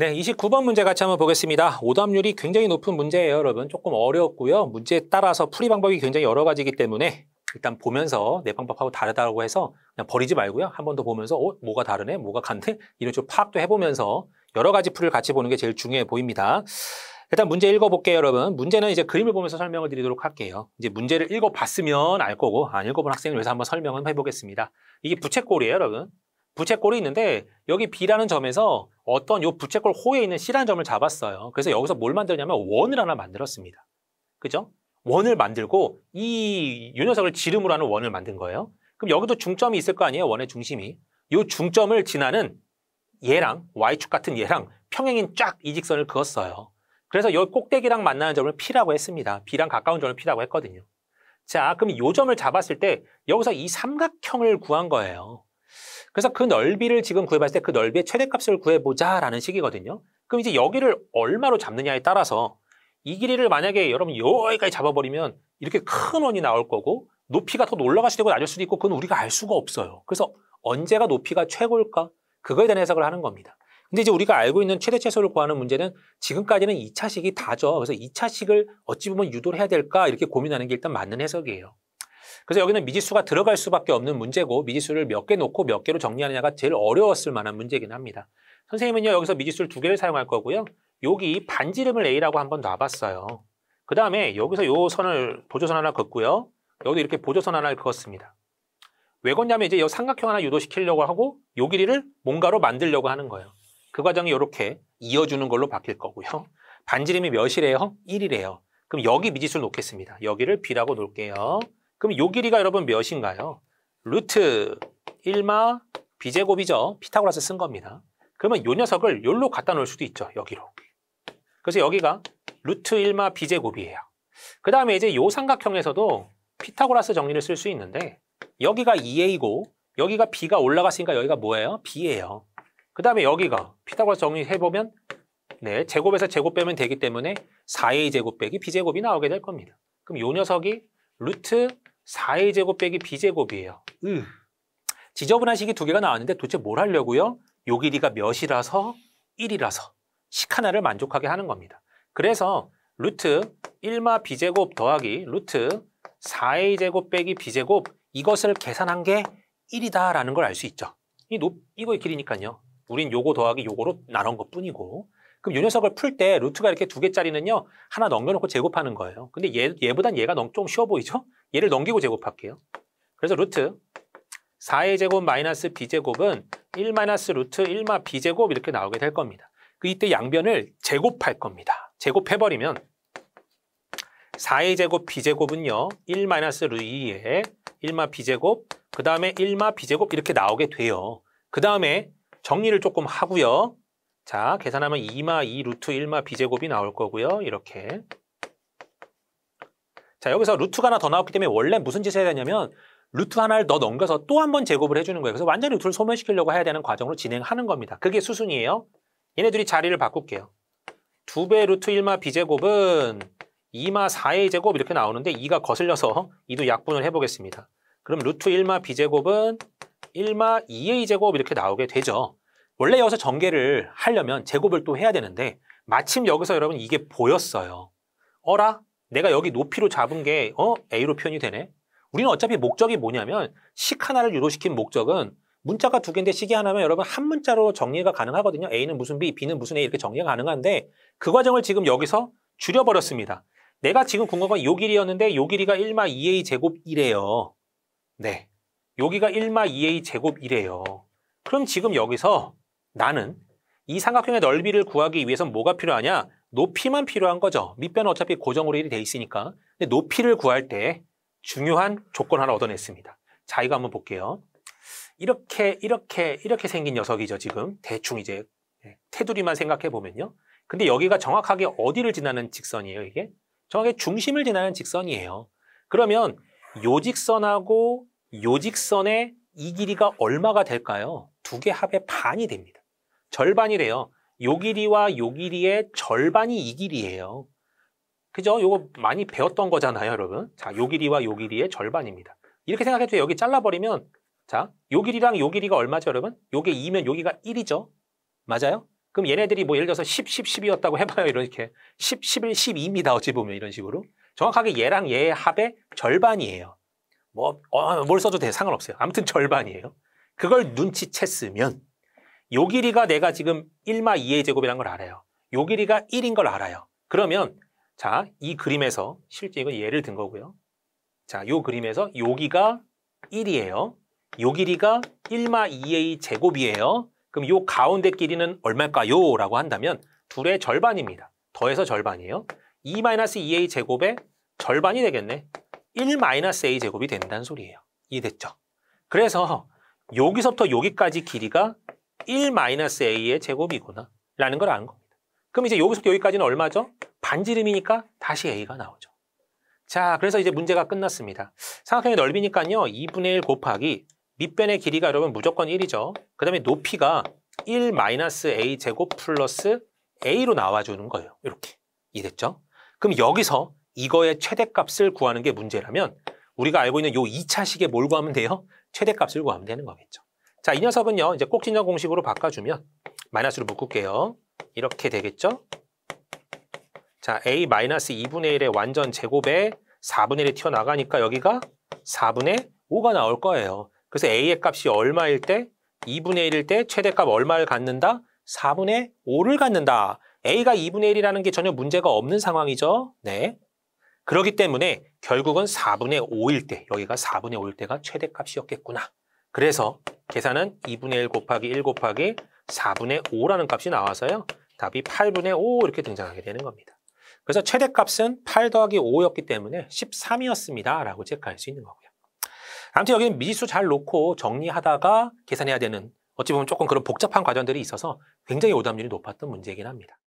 네, 29번 문제 같이 한번 보겠습니다. 오답률이 굉장히 높은 문제예요, 여러분. 조금 어렵고요. 문제에 따라서 풀이 방법이 굉장히 여러 가지이기 때문에 일단 보면서 내 방법하고 다르다고 해서 그냥 버리지 말고요. 한 번 더 보면서 어, 뭐가 다르네? 뭐가 같네? 이런 좀 파악도 해보면서 여러 가지 풀을 같이 보는 게 제일 중요해 보입니다. 일단 문제 읽어볼게요, 여러분. 문제는 이제 그림을 보면서 설명을 드리도록 할게요. 이제 문제를 읽어봤으면 알 거고 안 읽어본 학생을 위해서 한번 설명을 해보겠습니다. 이게 부채꼴이에요, 여러분. 부채꼴이 있는데 여기 B라는 점에서 어떤 요 부채꼴 호에 있는 C라는 점을 잡았어요. 그래서 여기서 뭘 만들었냐면 원을 하나 만들었습니다. 그죠? 원을 만들고 이 요 녀석을 지름으로 하는 원을 만든 거예요. 그럼 여기도 중점이 있을 거 아니에요? 원의 중심이. 요 중점을 지나는 얘랑 y축 같은 얘랑 평행인 쫙 이 직선을 그었어요. 그래서 여기 꼭대기랑 만나는 점을 P라고 했습니다. B랑 가까운 점을 P라고 했거든요. 자, 그럼 요 점을 잡았을 때 여기서 이 삼각형을 구한 거예요. 그래서 그 넓이를 지금 구해봤을 때 그 넓이의 최대값을 구해보자라는 식이거든요. 그럼 이제 여기를 얼마로 잡느냐에 따라서 이 길이를 만약에 여러분 여기까지 잡아버리면 이렇게 큰 원이 나올 거고 높이가 더올라가 수도 고 낮을 수도 있고 그건 우리가 알 수가 없어요. 그래서 언제가 높이가 최고일까? 그거에 대한 해석을 하는 겁니다. 근데 이제 우리가 알고 있는 최대 최소를 구하는 문제는 지금까지는 2차식이 다죠. 그래서 2차식을 어찌 보면 유도를 해야 될까 이렇게 고민하는 게 일단 맞는 해석이에요. 그래서 여기는 미지수가 들어갈 수밖에 없는 문제고 미지수를 몇 개 놓고 몇 개로 정리하느냐가 제일 어려웠을 만한 문제긴 이 합니다. 선생님은요 여기서 미지수를 두 개를 사용할 거고요. 여기 반지름을 A라고 한번 놔봤어요. 그 다음에 여기서 요 선을 보조선 하나 긋고요. 여기도 이렇게 보조선 하나를 긋었습니다왜 걷냐면 이제 이 삼각형 하나 유도시키려고 하고 요 길이를 뭔가로 만들려고 하는 거예요. 그 과정이 이렇게 이어주는 걸로 바뀔 거고요. 반지름이 몇이래요? 1이래요. 그럼 여기 미지수를 놓겠습니다. 여기를 B라고 놓을게요. 그럼 요 길이가 여러분 몇인가요? 루트 1마 비제곱이죠 피타고라스 쓴 겁니다. 그러면 요 녀석을 여기로 갖다 놓을 수도 있죠. 여기로. 그래서 여기가 루트 1마 비제곱이에요그 다음에 이제 요 삼각형에서도 피타고라스 정리를 쓸 수 있는데 여기가 2a고 여기가 b가 올라갔으니까 여기가 뭐예요? b예요. 그 다음에 여기가 피타고라스 정리해보면 네, 제곱에서 제곱 빼면 되기 때문에 4a 제곱 빼기 b제곱이 나오게 될 겁니다. 그럼 요 녀석이 루트 4의 제곱 빼기 b 제곱이에요. 음. 지저분한 식이 두 개가 나왔는데 도대체 뭘 하려고요? 요 길이가 몇이라서 1이라서 식 하나를 만족하게 하는 겁니다. 그래서 루트 1마 b제곱 더하기 루트 4의제곱 빼기 b제곱 이것을 계산한 게 1이다라는 걸 알 수 있죠. 이 높, 이거의 길이니까요. 우린 요거 더하기 요거로 나눈 것 뿐이고 그럼 요 녀석을 풀 때 루트가 이렇게 두 개짜리는요 하나 넘겨놓고 제곱하는 거예요. 근데 얘, 얘보단 얘가 너무 좀 쉬워 보이죠? 얘를 넘기고 제곱할게요. 그래서 루트 4의 제곱 마이너스 b제곱은 1 마이너스 루트 1마 b제곱 이렇게 나오게 될 겁니다. 그 이때 양변을 제곱할 겁니다. 제곱해버리면 4의 제곱 b제곱은요. 1 마이너스 루 2에 1마 b제곱 그 다음에 1마 b제곱 이렇게 나오게 돼요. 그 다음에 정리를 조금 하고요. 자, 계산하면 2마 2 루트 1마 b제곱이 나올 거고요. 이렇게 자 여기서 루트가 하나 더 나왔기 때문에 원래 무슨 짓을 해야 되냐면 루트 하나를 더 넘겨서 또 한 번 제곱을 해주는 거예요. 그래서 완전히 루트를 소멸시키려고 해야 되는 과정으로 진행하는 겁니다. 그게 수순이에요. 얘네들이 자리를 바꿀게요. 2배 루트 1마 b제곱은 2마 4의 제곱 이렇게 나오는데 2가 거슬려서 2도 약분을 해보겠습니다. 그럼 루트 1마 b제곱은 1마 2의 제곱 이렇게 나오게 되죠. 원래 여기서 전개를 하려면 제곱을 또 해야 되는데 마침 여기서 여러분 이게 보였어요. 어라? 내가 여기 높이로 잡은 게 어? A로 표현이 되네. 우리는 어차피 목적이 뭐냐면 식 하나를 유도시킨 목적은 문자가 두 개인데 식이 하나면 여러분 한 문자로 정리가 가능하거든요. A는 무슨 B, B는 무슨 A 이렇게 정리가 가능한데 그 과정을 지금 여기서 줄여버렸습니다. 내가 지금 궁금한 건요 길이였는데 요 길이가 1마 2A 제곱 1이에요. 네. 여기가 1마 2A 제곱 1이에요. 그럼 지금 여기서 나는 이 삼각형의 넓이를 구하기 위해서 뭐가 필요하냐? 높이만 필요한 거죠. 밑변은 어차피 고정으로 1이 돼 있으니까. 근데 높이를 구할 때 중요한 조건 하나 얻어냈습니다. 자, 이거 한번 볼게요. 이렇게 이렇게 이렇게 생긴 녀석이죠, 지금. 대충 이제 예, 테두리만 생각해 보면요. 근데 여기가 정확하게 어디를 지나는 직선이에요, 이게? 정확하게 중심을 지나는 직선이에요. 그러면 요 직선하고 요 직선의 이 길이가 얼마가 될까요? 두 개 합의 반이 됩니다. 절반이래요. 요 길이와 요 길이의 절반이 이 길이에요. 그죠? 요거 많이 배웠던 거잖아요, 여러분. 자, 요 길이와 요 길이의 절반입니다. 이렇게 생각해도 여기 잘라버리면 자, 요 길이랑 요 길이가 얼마죠, 여러분? 요게 2면 여기가 1이죠. 맞아요? 그럼 얘네들이 뭐 예를 들어서 10, 10, 10이었다고 해봐요, 이렇게. 10, 11, 12입니다, 어찌 보면 이런 식으로. 정확하게 얘랑 얘의 합의 절반이에요. 뭐, 어, 뭘 써도 돼, 상관없어요. 아무튼 절반이에요. 그걸 눈치챘으면 요 길이가 내가 지금 1마 2의 제곱이라는 걸 알아요. 요 길이가 1인 걸 알아요. 그러면 자, 이 그림에서 실제 이건 예를 든 거고요. 자, 요 그림에서 여기가 1이에요. 요 길이가 1마 2의 제곱이에요. 그럼 요 가운데 길이는 얼마일까요? 라고 한다면 둘의 절반입니다. 더해서 절반이에요. 2-2a 제곱의 절반이 되겠네. 1-a 제곱이 된다는 소리예요. 이해됐죠? 그래서 여기서부터 여기까지 길이가 1-a의 제곱이구나 라는 걸 아는 겁니다. 그럼 이제 여기서부터 여기까지는 얼마죠? 반지름이니까 다시 a가 나오죠. 자, 그래서 이제 문제가 끝났습니다. 삼각형의 넓이니까요. 2분의 1 곱하기 밑변의 길이가 여러분 무조건 1이죠. 그 다음에 높이가 1-a 제곱 플러스 a로 나와주는 거예요. 이렇게. 이해됐죠 그럼 여기서 이거의 최대값을 구하는 게 문제라면 우리가 알고 있는 이 2차식에 뭘 구하면 돼요? 최대값을 구하면 되는 거겠죠. 자, 이 녀석은요. 이제 꼭지녀 공식으로 바꿔주면 마이너스로 묶을게요. 이렇게 되겠죠? 자, a 마이너스 2분의 1의 완전 제곱에 4분의 1이 튀어나가니까 여기가 4분의 5가 나올 거예요. 그래서 a의 값이 얼마일 때 2분의 1일 때 최대값 얼마를 갖는다? 4분의 5를 갖는다. a가 2분의 1이라는 게 전혀 문제가 없는 상황이죠. 네. 그러기 때문에 결국은 4분의 5일 때, 여기가 4분의 5일 때가 최대값이었겠구나. 그래서 계산은 2분의 1 곱하기 1 곱하기 4분의 5라는 값이 나와서요. 답이 8분의 5 이렇게 등장하게 되는 겁니다. 그래서 최대값은 8 더하기 5였기 때문에 13이었습니다. 라고 체크할 수 있는 거고요. 아무튼 여기는 미지수 잘 놓고 정리하다가 계산해야 되는 어찌 보면 조금 그런 복잡한 과정들이 있어서 굉장히 오답률이 높았던 문제이긴 합니다.